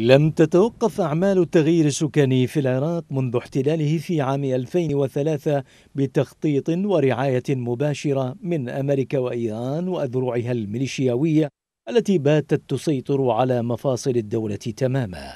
لم تتوقف أعمال التغيير السكاني في العراق منذ احتلاله في عام 2003 بتخطيط ورعاية مباشرة من أمريكا وإيران وأذرعها الميليشياوية التي باتت تسيطر على مفاصل الدولة تماما.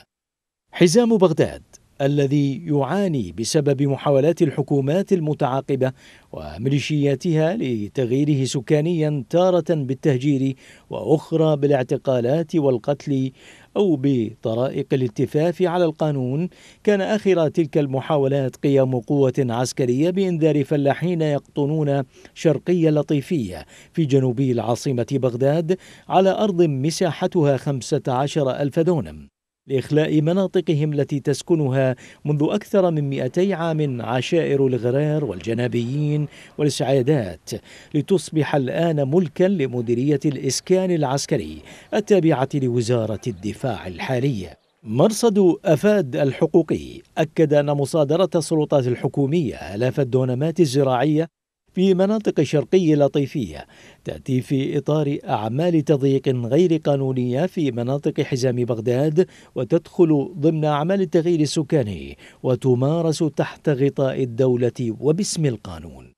حزام بغداد الذي يعاني بسبب محاولات الحكومات المتعاقبة وميليشياتها لتغييره سكانيا تارة بالتهجير وأخرى بالاعتقالات والقتل أو بطرائق الالتفاف على القانون كان آخر تلك المحاولات قيام قوة عسكرية بإنذار فلاحين يقطنون شرقي لطيفية في جنوب العاصمة بغداد على أرض مساحتها 15 ألف دونم لإخلاء مناطقهم التي تسكنها منذ أكثر من 200 عام عشائر الغرار والجنابيين والسعيدات لتصبح الآن ملكا لمديرية الإسكان العسكري التابعة لوزارة الدفاع الحالية مرصد أفاد الحقوقي أكد أن مصادرة السلطات الحكومية آلاف الدونمات الزراعية في مناطق شرقي لطيفية تأتي في إطار أعمال تضييق غير قانونية في مناطق حزام بغداد وتدخل ضمن أعمال التغيير السكاني وتمارس تحت غطاء الدولة وباسم القانون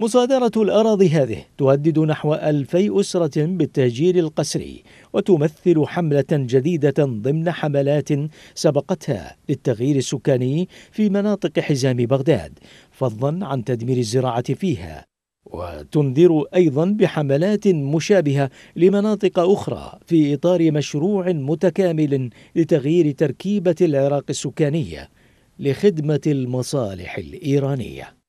مصادرة الأراضي هذه تهدد نحو ألفي أسرة بالتهجير القسري وتمثل حملة جديدة ضمن حملات سبقتها للتغيير السكاني في مناطق حزام بغداد فضلا عن تدمير الزراعة فيها وتنذر ايضا بحملات مشابهه لمناطق اخرى في اطار مشروع متكامل لتغيير تركيبه العراق السكانيه لخدمه المصالح الايرانيه